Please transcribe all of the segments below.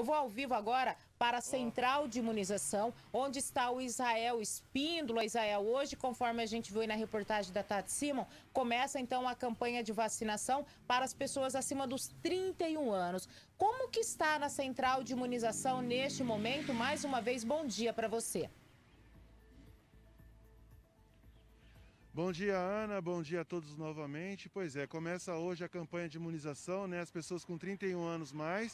Eu vou ao vivo agora para a ah. central de imunização, onde está o Israel Espíndola. Israel, hoje, conforme a gente viu na reportagem da Tati Simon, começa então a campanha de vacinação para as pessoas acima dos 31 anos. Como que está na central de imunização neste momento? Mais uma vez, bom dia para você. Bom dia, Ana. Bom dia a todos novamente. Pois é, começa hoje a campanha de imunização, né? As pessoas com 31 anos mais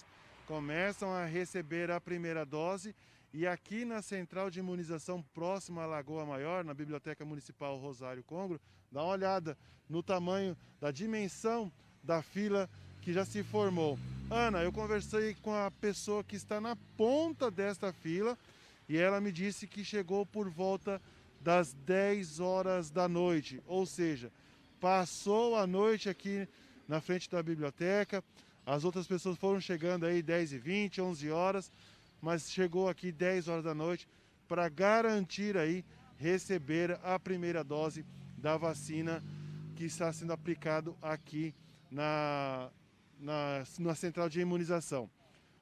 começam a receber a primeira dose. E aqui na central de imunização próxima à Lagoa Maior, na Biblioteca Municipal Rosário Congro, dá uma olhada no tamanho, da dimensão da fila que já se formou. Ana, eu conversei com a pessoa que está na ponta desta fila e ela me disse que chegou por volta das 10 horas da noite, ou seja, passou a noite aqui na frente da biblioteca, as outras pessoas foram chegando aí 10 e 20, 11 horas, mas chegou aqui 10 horas da noite para garantir aí receber a primeira dose da vacina que está sendo aplicado aqui na, na, na central de imunização.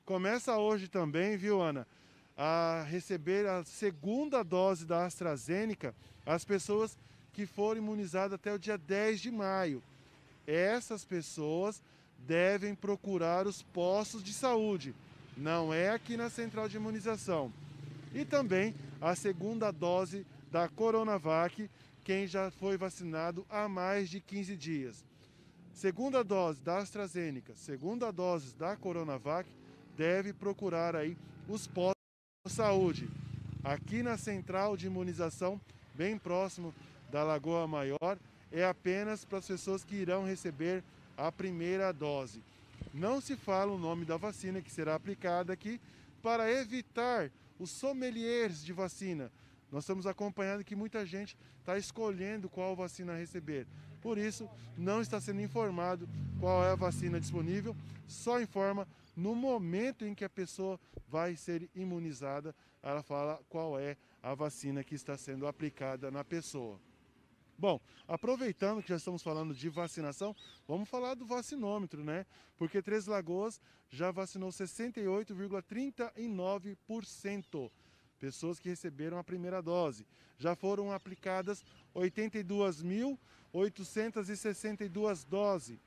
Começa hoje também, viu, Ana? a receber a segunda dose da AstraZeneca as pessoas que foram imunizadas até o dia 10 de maio. Essas pessoas devem procurar os postos de saúde, não é aqui na central de imunização. E também a segunda dose da Coronavac, quem já foi vacinado há mais de 15 dias. Segunda dose da AstraZeneca, segunda dose da Coronavac, deve procurar aí os postos de saúde. Aqui na central de imunização, bem próximo da Lagoa Maior, é apenas para as pessoas que irão receber a primeira dose. Não se fala o nome da vacina que será aplicada aqui para evitar os sommeliers de vacina. Nós estamos acompanhando que muita gente está escolhendo qual vacina receber. Por isso, não está sendo informado qual é a vacina disponível, só informa no momento em que a pessoa vai ser imunizada, ela fala qual é a vacina que está sendo aplicada na pessoa. Bom, aproveitando que já estamos falando de vacinação, vamos falar do vacinômetro, né? Porque Três Lagoas já vacinou 68,39% pessoas que receberam a primeira dose. Já foram aplicadas 82.862 doses.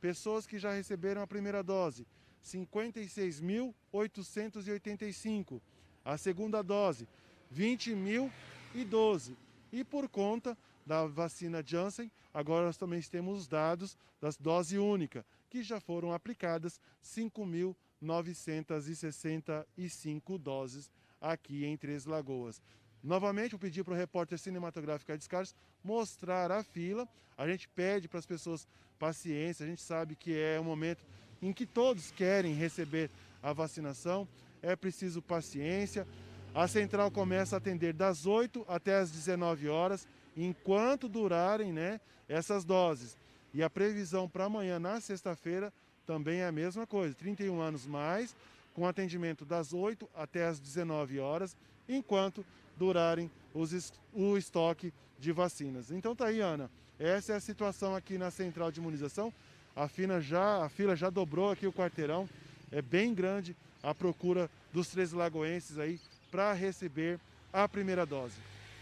Pessoas que já receberam a primeira dose, 56.885. A segunda dose, 20.012. E por conta da vacina Janssen, agora nós também temos os dados das dose única, que já foram aplicadas 5.965 doses aqui em Três Lagoas. Novamente, eu pedi para o repórter cinematográfico Ed Carlos mostrar a fila. A gente pede para as pessoas paciência, a gente sabe que é um momento em que todos querem receber a vacinação, é preciso paciência. A central começa a atender das 8 até as 19 horas enquanto durarem né, essas doses. E a previsão para amanhã, na sexta-feira, também é a mesma coisa, 31 anos mais, com atendimento das 8 até as 19 horas, enquanto durarem os, o estoque de vacinas. Então tá aí, Ana. Essa é a situação aqui na central de imunização. A fila já, a fila já dobrou aqui o quarteirão. É bem grande a procura dos três lagoenses aí para receber a primeira dose.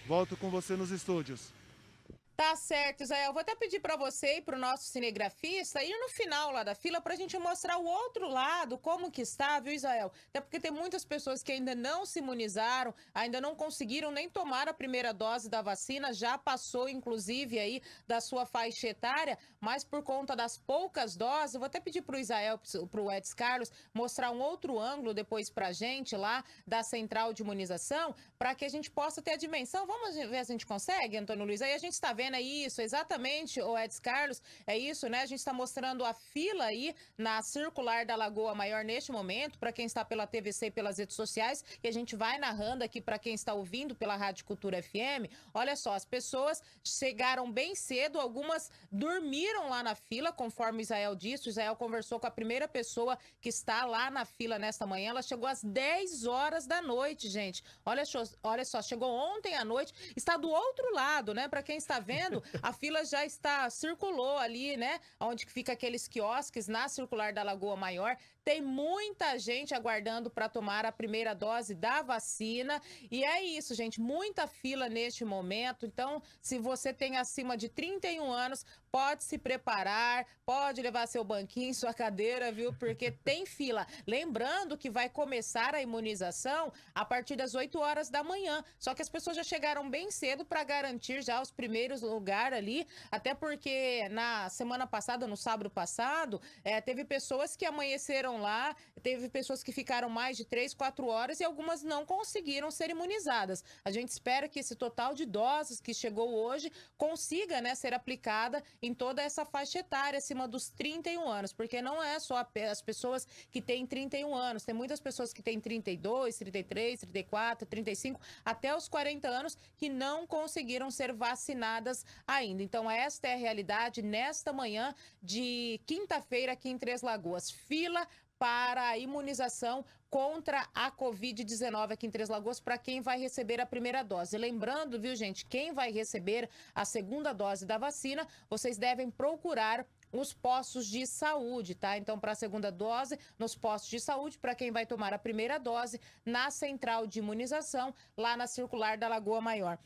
Volto com você nos estúdios. Tá certo, Israel. Vou até pedir para você e para o nosso cinegrafista ir no final lá da fila para a gente mostrar o outro lado, como que está, viu, Israel? Até porque tem muitas pessoas que ainda não se imunizaram, ainda não conseguiram nem tomar a primeira dose da vacina, já passou, inclusive, aí da sua faixa etária, mas por conta das poucas doses, vou até pedir para o Israel, para o Edson Carlos, mostrar um outro ângulo depois para a gente lá da central de imunização, para que a gente possa ter a dimensão. Vamos ver se a gente consegue, Antônio Luiz? Aí a gente está vendo é isso, exatamente, o Eds Carlos, é isso, né? A gente está mostrando a fila aí na circular da Lagoa Maior neste momento, para quem está pela TVC e pelas redes sociais, e a gente vai narrando aqui para quem está ouvindo pela Rádio Cultura FM. Olha só, as pessoas chegaram bem cedo, algumas dormiram lá na fila, conforme Israel disse. O Israel conversou com a primeira pessoa que está lá na fila nesta manhã. Ela chegou às 10 horas da noite, gente. Olha, olha só, chegou ontem à noite, está do outro lado, né? Para quem está vendo vendo? A fila já está, circulou ali, né? Onde fica aqueles quiosques, na circular da Lagoa Maior. Tem muita gente aguardando para tomar a primeira dose da vacina. E é isso, gente. Muita fila neste momento. Então, se você tem acima de 31 anos, pode se preparar, pode levar seu banquinho, sua cadeira, viu? Porque tem fila. Lembrando que vai começar a imunização a partir das 8 horas da manhã. Só que as pessoas já chegaram bem cedo para garantir já os primeiros lugares ali, até porque na semana passada, no sábado passado, é, teve pessoas que amanheceram lá, teve pessoas que ficaram mais de 3, 4 horas e algumas não conseguiram ser imunizadas. A gente espera que esse total de doses que chegou hoje consiga né, ser aplicada em toda essa faixa etária acima dos 31 anos, porque não é só as pessoas que têm 31 anos, tem muitas pessoas que têm 32, 33, 34, 35, até os 40 anos que não conseguiram ser vacinadas ainda. Então, esta é a realidade nesta manhã de quinta-feira aqui em Três Lagoas. Fila para a imunização contra a Covid-19 aqui em Três Lagoas para quem vai receber a primeira dose. Lembrando, viu, gente, quem vai receber a segunda dose da vacina, vocês devem procurar os postos de saúde, tá? Então, para a segunda dose, nos postos de saúde, para quem vai tomar a primeira dose, na central de imunização, lá na circular da Lagoa Maior.